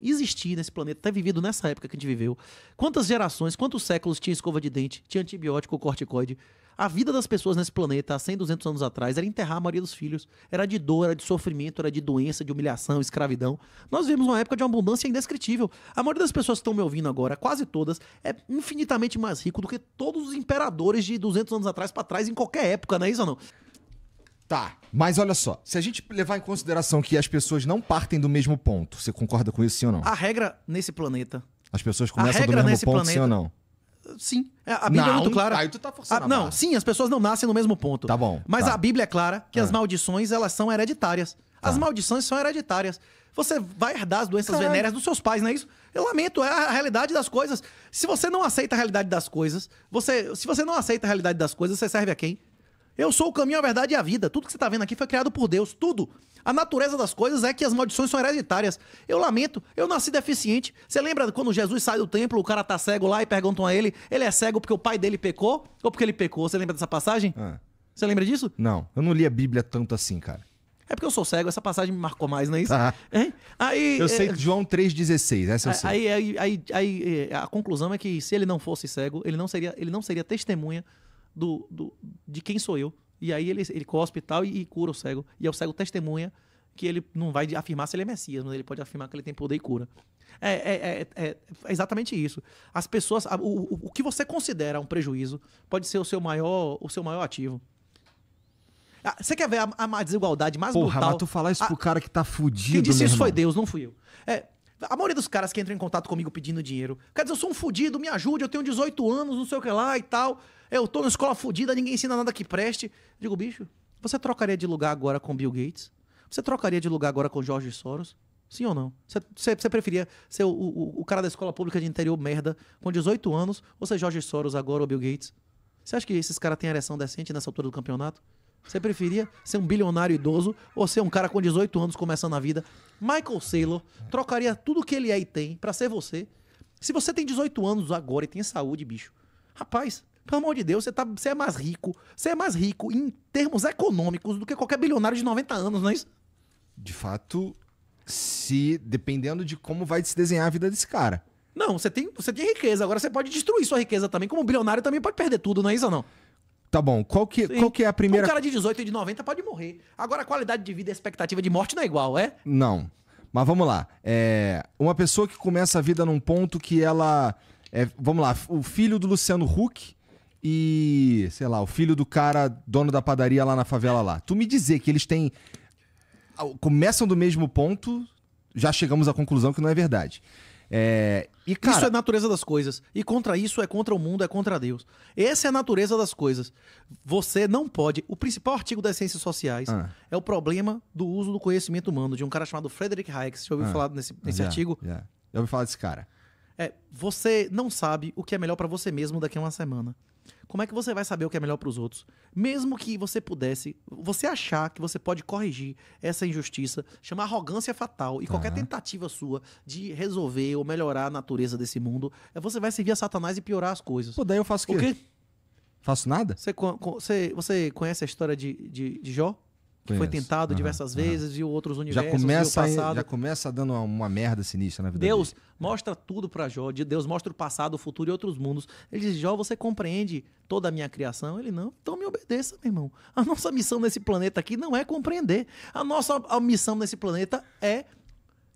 existir nesse planeta, ter vivido nessa época que a gente viveu. Quantas gerações, quantos séculos tinha escova de dente, tinha antibiótico, corticoide. A vida das pessoas nesse planeta há 100, 200 anos atrás era enterrar a maioria dos filhos. Era de dor, era de sofrimento, era de doença, de humilhação, escravidão. Nós vivemos uma época de abundância indescritível. A maioria das pessoas que estão me ouvindo agora, quase todas, é infinitamente mais rico do que todos os imperadores de 200 anos atrás para trás em qualquer época, não é isso ou não? Tá, mas olha só, se a gente levar em consideração que as pessoas não partem do mesmo ponto, você concorda com isso sim ou não? A regra nesse planeta. As pessoas começam do mesmo ponto, planeta, sim ou não? Sim. É, a Bíblia não, é muito clara. Aí tu tá forçando. Ah, não, barra. sim, as pessoas não nascem no mesmo ponto. Tá bom. Mas tá. a Bíblia é clara que é. as tá. maldições, elas são hereditárias. As tá. maldições são hereditárias. Você vai herdar as doenças Caralho. venéreas dos seus pais, não é isso? Eu lamento, é a realidade das coisas. Se você não aceita a realidade das coisas, você, se você não aceita a realidade das coisas, você serve a quem? Eu sou o caminho, a verdade e a vida. Tudo que você está vendo aqui foi criado por Deus. Tudo. A natureza das coisas é que as maldições são hereditárias. Eu lamento, eu nasci deficiente. Você lembra quando Jesus sai do templo, o cara tá cego lá e perguntam a ele: ele é cego porque o pai dele pecou ou porque ele pecou? Você lembra dessa passagem? Ah. Você lembra disso? Não, eu não li a Bíblia tanto assim, cara. É porque eu sou cego, essa passagem me marcou mais, não é isso? Ah. Hein? Aí, eu sei é... João 3,16, essa eu sei. Aí, aí, aí, aí, é, a conclusão é que se ele não fosse cego, ele não seria, ele não seria testemunha do, do, de quem sou eu. E aí ele, ele cospe e tal e, e cura o cego. E é o cego testemunha que ele não vai afirmar se ele é Messias, mas ele pode afirmar que ele tem poder e cura. É, é, é, é, é exatamente isso. As pessoas. O, o, o, que você considera um prejuízo pode ser o seu maior, o seu maior ativo. Ah, você quer ver a, a desigualdade mais Porra, brutal? Porra, mas tu falar isso a, pro cara que tá fudido, Quem disse isso irmão. foi Deus, não fui eu. É, a maioria dos caras que entram em contato comigo pedindo dinheiro, quer dizer, eu sou um fudido, me ajude, eu tenho 18 anos, não sei o que lá e tal. Eu tô na escola fudida, ninguém ensina nada que preste. Eu digo, bicho, você trocaria de lugar agora com Bill Gates? Você trocaria de lugar agora com Jorge Soros? Sim ou não? Você, você preferia ser o, o, o, cara da escola pública de interior merda com 18 anos ou ser Jorge Soros agora ou Bill Gates? Você acha que esses caras têm ereção decente nessa altura do campeonato? Você preferia ser um bilionário idoso ou ser um cara com 18 anos começando a vida? Michael Saylor trocaria tudo que ele é e tem para ser você. Se você tem 18 anos agora e tem saúde, bicho, rapaz, pelo amor de Deus, você, tá, você é mais rico. Você é mais rico em termos econômicos do que qualquer bilionário de 90 anos, não é isso? De fato, se dependendo de como vai se desenhar a vida desse cara. Não, você tem, você tem riqueza. Agora você pode destruir sua riqueza também. Como bilionário também pode perder tudo, não é isso ou não? Tá bom. Qual que, qual que é a primeira. Um cara de 18 e de 90 pode morrer. Agora, a qualidade de vida e a expectativa de morte não é igual, é? Não. Mas vamos lá. É... Uma pessoa que começa a vida num ponto que ela. É... Vamos lá. O filho do Luciano Huck e. Sei lá, o filho do cara dono da padaria lá na favela lá. Tu me dizer que eles têm. Começam do mesmo ponto, já chegamos à conclusão que não é verdade. É, e, cara, isso é a natureza das coisas. E contra isso é contra o mundo, é contra Deus. Essa é a natureza das coisas. Você não pode. O principal artigo das ciências sociais ah. é o problema do uso do conhecimento humano, de um cara chamado Frederick Hayek. Você já ouviu ah. falar nesse, nesse yeah, artigo? Yeah. Eu ouvi falar desse cara. É, você não sabe o que é melhor para você mesmo daqui a uma semana. Como é que você vai saber o que é melhor para os outros? Mesmo que você pudesse, você achar que você pode corrigir essa injustiça, chama arrogância fatal, e qualquer tentativa sua de resolver ou melhorar a natureza desse mundo, é você vai servir a Satanás e piorar as coisas. Pô, daí eu faço o quê? O quê? Faço nada? Você, você, você conhece a história de, de, de Jó? que foi tentado uhum, diversas uhum. vezes, viu outros universos, já começa, viu passado. Já começa dando uma, uma merda sinistra na vida Deus dele. mostra tudo para Jó. Deus mostra o passado, o futuro e outros mundos. Ele diz, Jó, você compreende toda a minha criação? Ele, não. Então me obedeça, meu irmão. A nossa missão nesse planeta aqui não é compreender. A nossa a missão nesse planeta é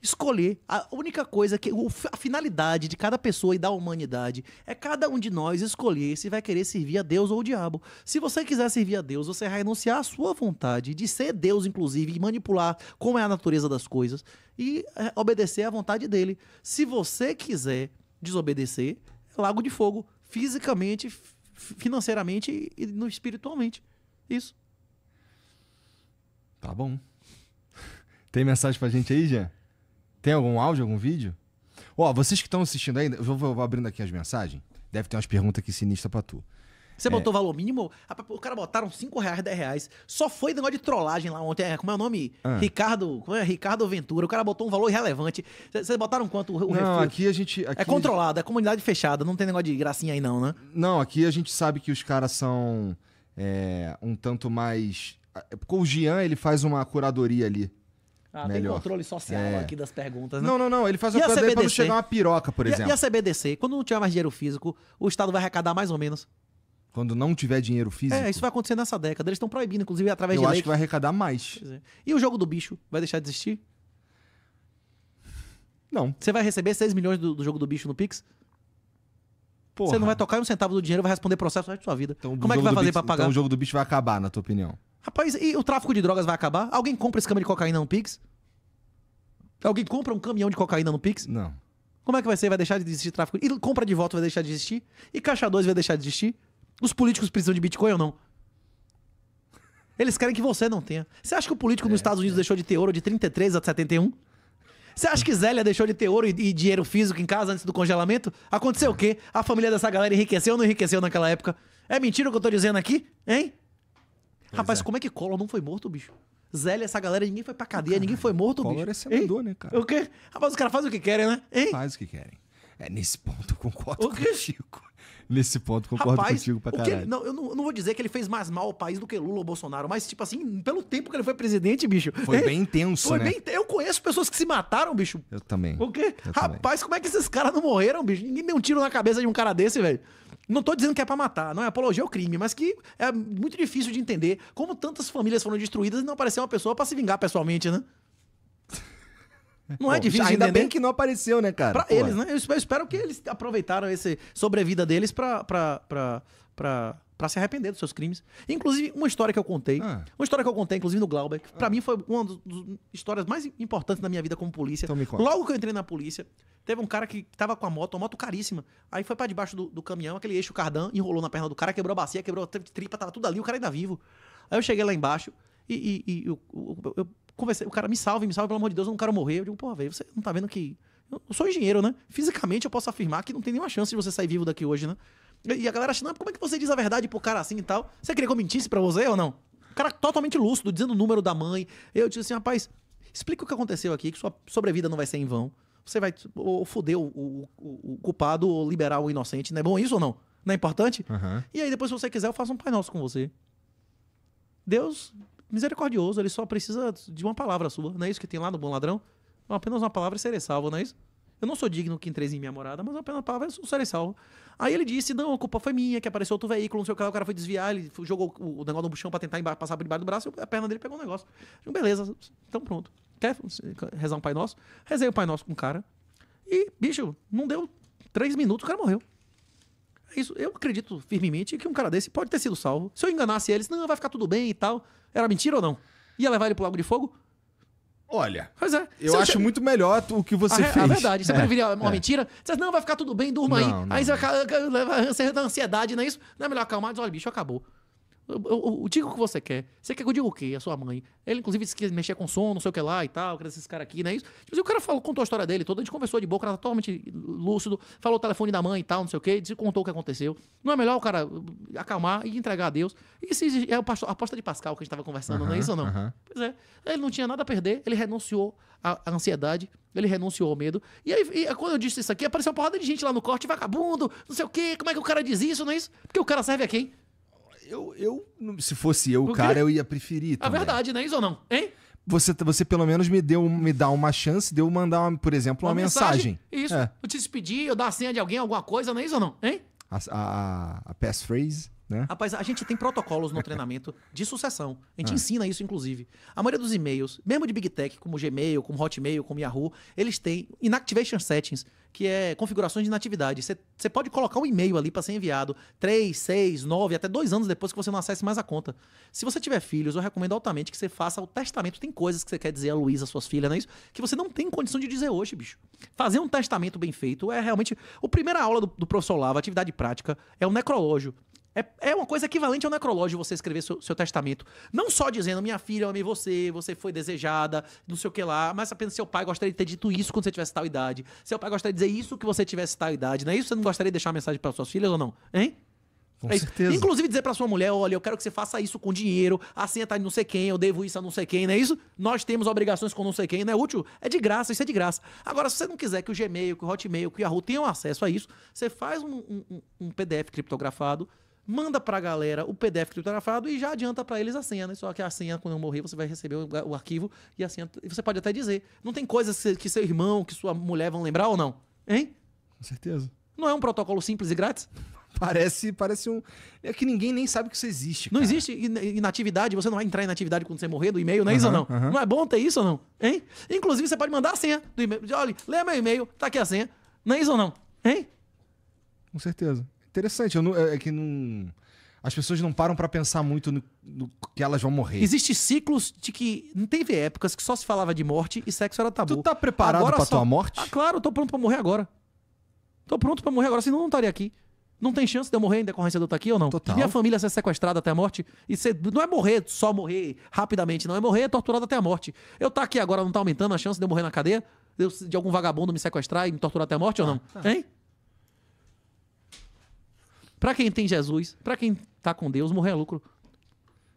escolher. A única coisa que. A finalidade de cada pessoa e da humanidade é cada um de nós escolher se vai querer servir a Deus ou o diabo. Se você quiser servir a Deus, você vai renunciar à sua vontade de ser Deus, inclusive, e manipular como é a natureza das coisas e eh, obedecer à vontade dele. Se você quiser desobedecer, é lago de fogo, fisicamente, financeiramente e no espiritualmente. Isso. Tá bom. Tem mensagem pra gente aí, Jean? Tem algum áudio, algum vídeo? Ó, oh, vocês que estão assistindo aí, eu vou, vou, abrindo aqui as mensagens. Deve ter umas perguntas aqui sinistras pra tu. Você é... botou valor mínimo? Ah, o cara botaram 5 reais, 10 reais. Só foi negócio de trollagem lá ontem. É, como é o nome? Ah. Ricardo. Como é? Ricardo Ventura. O cara botou um valor irrelevante. Vocês botaram quanto o Não, aqui a gente. É aqui é controlado, é comunidade fechada. Não tem negócio de gracinha aí, não, né? Não, aqui a gente sabe que os caras são é, um tanto mais. O Jean, ele faz uma curadoria ali ah, melhor. tem controle social é. aqui das perguntas, né? Não, não, não. Ele faz e a CBDC? pra não chegar uma piroca, por exemplo. E, e a CBDC? Quando não tiver mais dinheiro físico, o Estado vai arrecadar mais ou menos? Quando não tiver dinheiro físico. É, isso vai acontecer nessa década. Eles estão proibindo, inclusive, através Eu de. Eu acho que vai arrecadar mais. É. E o jogo do bicho? Vai deixar de existir? Não. Você vai receber 6 milhões do, do jogo do bicho no Pix? Porra. Você não vai tocar um centavo do dinheiro, vai responder processo da sua vida. Então, Como é que vai fazer bicho, pra pagar? Então o jogo do bicho vai acabar, na tua opinião? Rapaz, e o tráfico de drogas vai acabar? Alguém compra esse caminhão de cocaína no Pix? Alguém compra um caminhão de cocaína no Pix? Não. Como é que vai ser? Vai deixar de existir tráfico? E compra de voto vai deixar de existir? E caixa 2 vai deixar de existir? Os políticos precisam de Bitcoin ou não? Eles querem que você não tenha. Você acha que o político é, nos Estados Unidos é. deixou de ter ouro de 33 a 71? Você acha que Zélia deixou de ter ouro e, e dinheiro físico em casa antes do congelamento? Aconteceu o quê? A família dessa galera enriqueceu ou não enriqueceu naquela época? É mentira o que eu tô dizendo aqui? Hein? Pois Rapaz, é. como é que Collor não foi morto, bicho? Zélia, essa galera, ninguém foi pra cadeia, Caralho, ninguém foi morto, Collor bicho. Collor é senador, Ei? né, cara? O quê? Rapaz, os caras fazem o que querem, né? Hein? Faz o que querem. É, nesse ponto eu concordo o contigo. Nesse ponto concordo Rapaz, contigo pra caralho. não, eu não, eu não, vou dizer que ele fez mais mal ao país do que Lula ou Bolsonaro, mas, tipo assim, pelo tempo que ele foi presidente, bicho. Foi bem intenso, foi né? Bem, eu conheço pessoas que se mataram, bicho. Eu também. O quê? Rapaz, também. como é que esses caras não morreram, bicho? Ninguém deu um tiro na cabeça de um cara desse, velho. Não estou dizendo que é para matar, não é apologia ao crime, mas que é muito difícil de entender como tantas famílias foram destruídas e não apareceu uma pessoa para se vingar pessoalmente, né? Não Bom, é difícil ainda entender. bem que não apareceu, né, cara? Pra eles, né? Eu espero, que eles aproveitaram esse sobrevida deles para para pra, pra para se arrepender dos seus crimes. Inclusive, uma história que eu contei, ah. uma história que eu contei, inclusive, no Glauber, que pra ah. mim foi uma das histórias mais importantes da minha vida como polícia. Então Logo que eu entrei na polícia, teve um cara que tava com a moto, uma moto caríssima. Aí foi para debaixo do, do, caminhão, aquele eixo cardan, enrolou na perna do cara, quebrou a bacia, quebrou a tripa, tava tudo ali, o cara ainda vivo. Aí eu cheguei lá embaixo e, e, e eu, eu, eu, conversei, o cara me salve, me salve, pelo amor de Deus, eu não quero morrer. Eu digo, porra, velho, você não tá vendo que. Eu sou engenheiro, né? Fisicamente eu posso afirmar que não tem nenhuma chance de você sair vivo daqui hoje, né? E a galera acha, não, ah, como é que você diz a verdade pro cara assim e tal? Você queria que eu mentisse pra você ou não? O cara totalmente lúcido, dizendo o número da mãe. Eu disse assim, rapaz, explica o que aconteceu aqui, que sua sobrevida não vai ser em vão. Você vai ou foder o, o, o culpado ou liberar o inocente. Não é bom isso ou não? Não é importante? Uhum. E aí depois, se você quiser, eu faço um Pai Nosso com você. Deus, misericordioso, ele só precisa de uma palavra sua. Não é isso que tem lá no Bom Ladrão? Apenas uma palavra e serei salvo, não é isso? Eu não sou digno que entreze em minha morada, mas apenas palavra eu serei salvo. Aí ele disse: Não, a culpa foi minha, que apareceu outro veículo, não sei o que lá, o cara foi desviar, ele jogou o negócio no buchão pra tentar passar por debaixo do braço, a perna dele pegou o um negócio. Então, beleza, então pronto. Quer rezar um Pai Nosso? Rezei o Pai Nosso com o cara. E, bicho, não deu três minutos, o cara morreu. É isso. Eu acredito firmemente que um cara desse pode ter sido salvo. Se eu enganasse eles, não, vai ficar tudo bem e tal. Era mentira ou não? Ia levar ele pro Lago de Fogo? Olha, é, eu acho muito melhor o que você a, fez. É verdade. Você é, preferia uma é. mentira? Você diz, não, vai ficar tudo bem, durma não, aí. Não, aí você leva ansiedade, não é isso? Não é melhor acalmar? Diz, olha, bicho, acabou. Eu, eu, eu digo o que você quer. Você quer que eu diga o quê? A sua mãe. Ele, inclusive, disse que mexer com som, não sei o que lá e tal, que esses caras aqui, não é Isso. Tipo, assim, o cara falou, contou a história dele toda, a gente conversou de boca, era totalmente lúcido, falou o telefone da mãe e tal, não sei o quê, disse, contou o que aconteceu. Não é melhor o cara acalmar e entregar a Deus? Isso é a aposta de Pascal que a gente estava conversando, não é isso ou não? Pois é. Ele não tinha nada a perder, ele renunciou à, à ansiedade, ele renunciou ao medo. E aí, e quando eu disse isso aqui, apareceu uma porrada de gente lá no corte, vagabundo, não sei o quê, como é que o cara diz isso, não é isso? Porque o cara serve a quem? Eu, eu se fosse eu, o cara, eu ia preferir. É também. A verdade, né, ou não? Hein? Você, você pelo menos me deu me dá uma chance de eu mandar, uma, por exemplo, uma, uma mensagem. mensagem. Isso. É. Eu te despedir, eu dar a senha de alguém, alguma coisa, não é isso ou não? Hein? A, a, a passphrase. Né? Rapaz, a gente tem protocolos no treinamento de sucessão. A gente ah. ensina isso, inclusive. A maioria dos e-mails, mesmo de Big Tech, como Gmail, como Hotmail, como Yahoo, eles têm inactivation settings, que é configurações de inatividade. Você pode colocar um e-mail ali para ser enviado 3, 6, 9, até dois anos depois que você não acesse mais a conta. Se você tiver filhos, eu recomendo altamente que você faça o testamento. Tem coisas que você quer dizer a Luísa, suas filhas, não é isso? Que você não tem condição de dizer hoje, bicho. Fazer um testamento bem feito é realmente. A primeira aula do, do professor Lava, atividade prática, é o necrológio. É, é uma coisa equivalente ao necrológio você escrever seu, seu testamento. Não só dizendo, minha filha, eu amei você, você foi desejada, não sei o que lá, mas apenas seu pai gostaria de ter dito isso quando você tivesse tal idade. Seu pai gostaria de dizer isso que você tivesse tal idade, não é isso? Você não gostaria de deixar uma mensagem para suas filhas ou não? Hein? Com é certeza. Inclusive dizer para sua mulher, olha, eu quero que você faça isso com dinheiro, assim tá não sei quem, eu devo isso a não sei quem, não é isso? Nós temos obrigações com não sei quem, não é útil? É de graça, isso é de graça. Agora, se você não quiser que o Gmail, que o Hotmail, que o Yahoo tenham acesso a isso, você faz um, um, um PDF criptografado, manda pra galera o PDF criptografado tá e já adianta para eles a senha, né? Só que a senha, quando eu morrer, você vai receber o, o arquivo e a senha. E você pode até dizer. Não tem coisas que seu irmão, que sua mulher vão lembrar ou não? Hein? Com certeza. Não é um protocolo simples e grátis? Parece, parece um. É que ninguém nem sabe que isso existe. Cara. Não existe inatividade, você não vai entrar em inatividade quando você morrer do e-mail, não é uhum, isso ou não? Uhum. Não é bom ter isso ou não? Hein? Inclusive, você pode mandar a senha do e-mail. Olha, lê meu e-mail, tá aqui a senha. Não é isso ou não? Hein? Com certeza. Interessante, eu não, é, é que não as pessoas não param para pensar muito no, no, que elas vão morrer. Existem ciclos de que não teve épocas que só se falava de morte e sexo era tabu. Tu tá preparado para só... tua morte? Ah, claro, tô pronto para morrer agora. Tô pronto para morrer agora, senão eu não estaria aqui. Não tem chance de eu morrer em decorrência de eu estar aqui ou não? Total. Minha família ser sequestrada até a morte. E ser... não é morrer, só morrer rapidamente, não. É morrer torturado até a morte. Eu tá aqui agora, não tá aumentando a chance de eu morrer na cadeia? De, algum vagabundo me sequestrar e me torturar até a morte ah, ou não? Ah, tá. Hein? Para quem tem Jesus, para quem tá com Deus, morrer é lucro.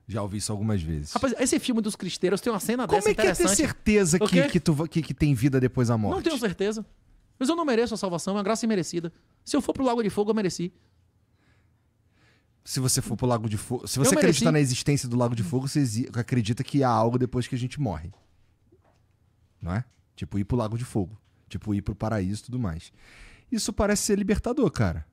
Já ouvi isso algumas vezes. Rapaz, esse filme dos cristeiros tem uma cena Como dessa Como é que é ter certeza que, que, tu, que, que tem vida depois da morte? Não tenho certeza. Mas eu não mereço a salvação, é uma graça imerecida. Se eu for pro Lago de Fogo, eu mereci. Se você for pro Lago de Fogo. Se você acredita na existência do Lago de Fogo, você acredita que há algo depois que a gente morre. Não é? Tipo, ir pro Lago de Fogo. Tipo, ir pro paraíso e tudo mais. Isso parece ser libertador, cara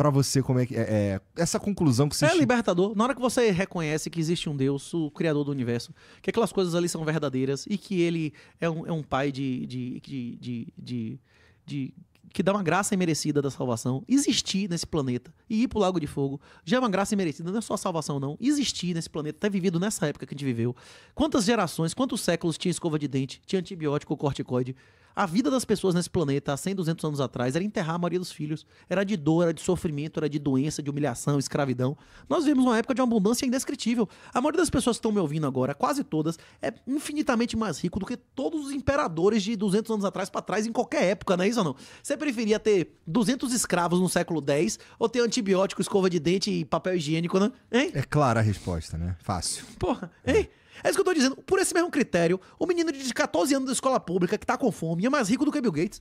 para você como é que é, é, essa conclusão que você é libertador na hora que você reconhece que existe um Deus o criador do universo que aquelas coisas ali são verdadeiras e que ele é um, é um pai de de, de, de, de, de que dá uma graça imerecida da salvação existir nesse planeta e ir pro Lago de Fogo já é uma graça imerecida não é só a salvação não existir nesse planeta ter vivido nessa época que a gente viveu quantas gerações quantos séculos tinha escova de dente tinha antibiótico corticoide a vida das pessoas nesse planeta há 100, 200 anos atrás era enterrar a maioria dos filhos. Era de dor, era de sofrimento, era de doença, de humilhação, escravidão. Nós vivemos uma época de uma abundância indescritível. A maioria das pessoas que estão me ouvindo agora, quase todas, é infinitamente mais rico do que todos os imperadores de 200 anos atrás para trás em qualquer época, não é isso ou não? Você preferia ter 200 escravos no século X ou ter antibiótico, escova de dente e papel higiênico, né? Hein? É clara a resposta, né? Fácil. Porra, hein? É. É isso que eu tô dizendo. Por esse mesmo critério, o menino de 14 anos da escola pública que tá com fome é mais rico do que Bill Gates.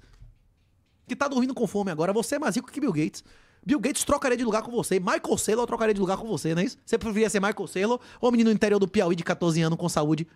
Que tá dormindo com fome agora, você é mais rico que Bill Gates. Bill Gates trocaria de lugar com você. Michael Saylor trocaria de lugar com você, não é isso? Você preferia ser Michael Saylor ou o menino interior do Piauí de 14 anos com saúde?